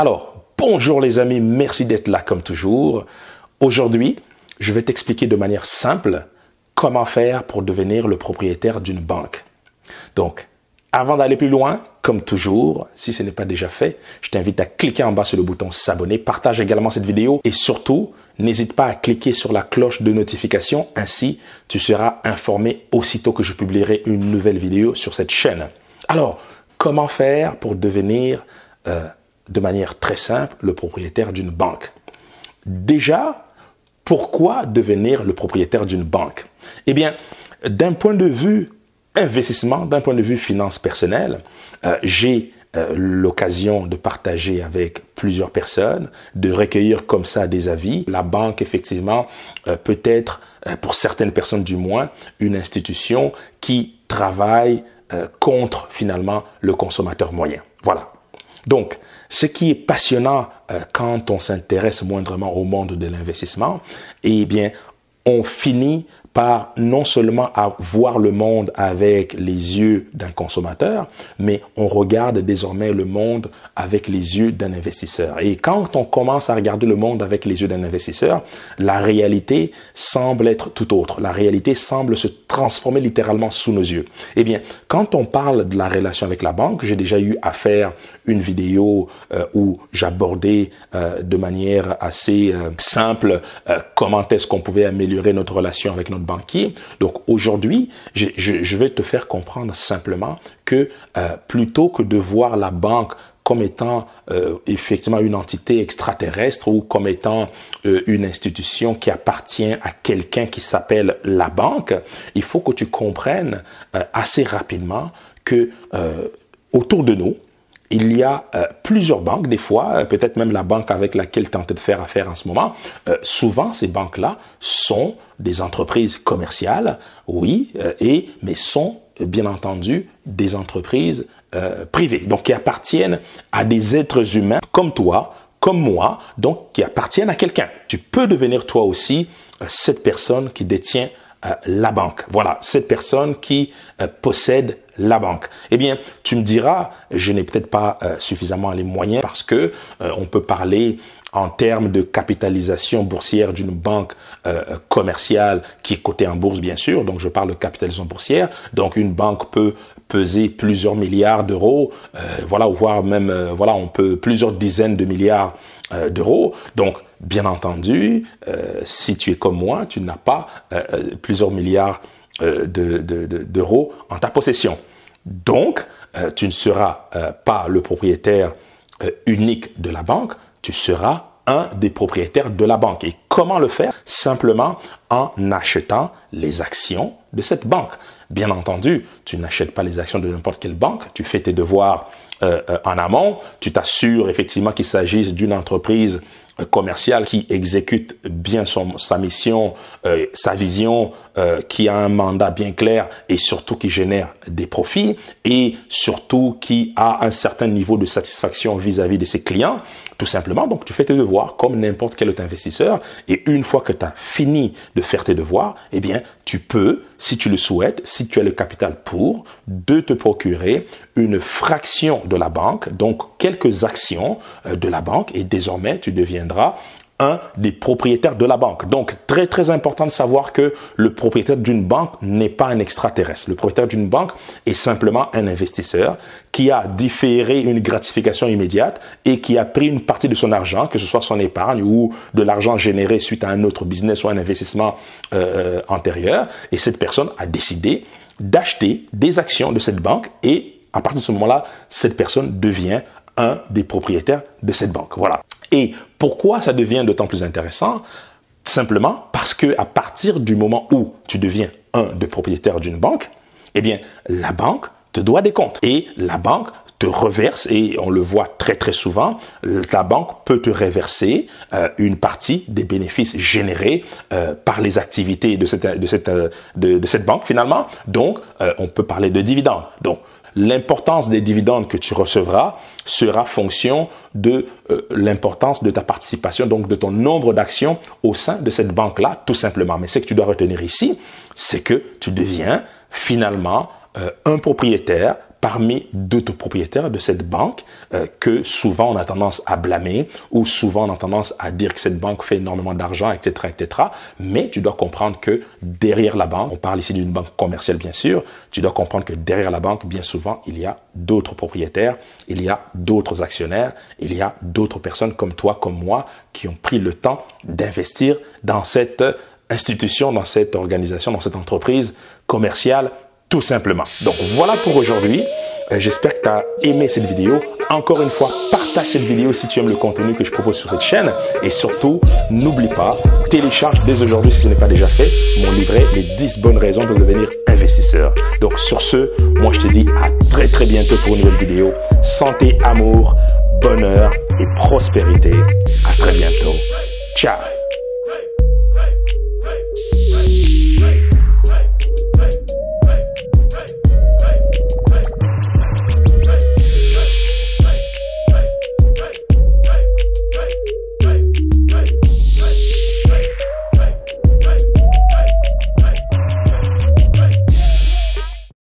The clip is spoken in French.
Alors, bonjour les amis, merci d'être là comme toujours. Aujourd'hui, je vais t'expliquer de manière simple comment faire pour devenir le propriétaire d'une banque. Donc, avant d'aller plus loin, comme toujours, si ce n'est pas déjà fait, je t'invite à cliquer en bas sur le bouton s'abonner, partage également cette vidéo et surtout, n'hésite pas à cliquer sur la cloche de notification, ainsi tu seras informé aussitôt que je publierai une nouvelle vidéo sur cette chaîne. Alors, comment faire pour devenir euh, de manière très simple le propriétaire d'une banque. Déjà, pourquoi devenir le propriétaire d'une banque Eh bien, d'un point de vue investissement, d'un point de vue finance personnelle, euh, j'ai euh, l'occasion de partager avec plusieurs personnes, de recueillir comme ça des avis. La banque, effectivement, euh, peut être, pour certaines personnes du moins, une institution qui travaille contre finalement le consommateur moyen. Voilà. Donc, ce qui est passionnant euh, quand on s'intéresse moindrement au monde de l'investissement, eh bien, on finit par non seulement à voir le monde avec les yeux d'un consommateur, mais on regarde désormais le monde avec les yeux d'un investisseur. Et quand on commence à regarder le monde avec les yeux d'un investisseur, la réalité semble être tout autre. La réalité semble se transformer littéralement sous nos yeux. Eh bien, quand on parle de la relation avec la banque, j'ai déjà eu à faire une vidéo euh, où j'abordais euh, de manière assez euh, simple comment est-ce qu'on pouvait améliorer notre relation avec notre donc aujourd'hui, je, vais te faire comprendre simplement que euh, plutôt que de voir la banque comme étant euh, effectivement une entité extraterrestre ou comme étant euh, une institution qui appartient à quelqu'un qui s'appelle la banque, il faut que tu comprennes assez rapidement que autour de nous, il y a euh, plusieurs banques, des fois, euh, peut-être même la banque avec laquelle tentez de faire affaire en ce moment. Euh, souvent, ces banques-là sont des entreprises commerciales, oui, et mais sont bien entendu des entreprises privées, donc qui appartiennent à des êtres humains comme toi, comme moi, donc qui appartiennent à quelqu'un. Tu peux devenir toi aussi cette personne qui détient euh, la banque. Voilà, cette personne qui euh, possède la banque. Eh bien, tu me diras, je n'ai peut-être pas euh, suffisamment les moyens parce que on peut parler en termes de capitalisation boursière d'une banque euh, euh, commerciale qui est cotée en bourse, bien sûr. Donc, je parle de capitalisation boursière. Donc, une banque peut peser plusieurs milliards d'euros, euh, voilà, voire même, euh, voilà, on peut plusieurs dizaines de milliards d'euros. Donc, bien entendu, si tu es comme moi, tu n'as pas plusieurs milliards d'euros en ta possession. Donc, tu ne seras pas le propriétaire unique de la banque, tu seras un des propriétaires de la banque. Et comment le faire Simplement en achetant les actions de cette banque. Bien entendu, tu n'achètes pas les actions de n'importe quelle banque, tu fais tes devoirs euh, euh, en amont, tu t'assures effectivement qu'il s'agisse d'une entreprise euh, commerciale qui exécute bien son, sa mission, sa vision, euh, qui a un mandat bien clair et surtout qui génère des profits et surtout qui a un certain niveau de satisfaction vis-à-vis -vis de ses clients, tout simplement. Donc tu fais tes devoirs comme n'importe quel autre investisseur et une fois que tu as fini de faire tes devoirs, eh bien tu peux, si tu le souhaites, si tu as le capital pour, de te procurer une fraction de la banque, donc quelques actions euh, de la banque et désormais tu deviendras un des propriétaires de la banque. Donc, très, très important de savoir que le propriétaire d'une banque n'est pas un extraterrestre. Le propriétaire d'une banque est simplement un investisseur qui a différé une gratification immédiate et qui a pris une partie de son argent, que ce soit son épargne ou de l'argent généré suite à un autre business ou un investissement euh, euh, antérieur. Et cette personne a décidé d'acheter des actions de cette banque et à partir de ce moment-là, cette personne devient un des propriétaires de cette banque. Voilà. Et pourquoi ça devient d'autant plus intéressant Simplement parce que à partir du moment où tu deviens un de propriétaires d'une banque, eh bien, la banque te doit des comptes et la banque te reverse et on le voit très très souvent, la banque peut te reverser euh, une partie des bénéfices générés euh, par les activités de cette euh, banque finalement. Donc, on peut parler de dividendes. Donc l'importance des dividendes que tu recevras sera fonction de euh, l'importance de ta participation, donc de ton nombre d'actions au sein de cette banque-là, tout simplement. Mais ce que tu dois retenir ici, c'est que tu deviens finalement euh, un propriétaire parmi d'autres propriétaires de cette banque euh, que souvent on a tendance à blâmer ou souvent on a tendance à dire que cette banque fait énormément d'argent, etc., etc. Mais tu dois comprendre que derrière la banque, on parle ici d'une banque commerciale bien sûr, tu dois comprendre que derrière la banque, bien souvent, il y a d'autres propriétaires, il y a d'autres actionnaires, il y a d'autres personnes comme toi, comme moi, qui ont pris le temps d'investir dans cette institution, dans cette organisation, dans cette entreprise commerciale tout simplement. Donc voilà pour aujourd'hui. Euh, j'espère que tu as aimé cette vidéo. Encore une fois, partage cette vidéo si tu aimes le contenu que je propose sur cette chaîne. Et surtout, n'oublie pas, télécharge dès aujourd'hui, si ce n'est pas déjà fait, mon livret Les 10 bonnes raisons de devenir investisseur. Donc sur ce, moi je te dis à très très bientôt pour une nouvelle vidéo. Santé, amour, bonheur et prospérité. À très bientôt. Ciao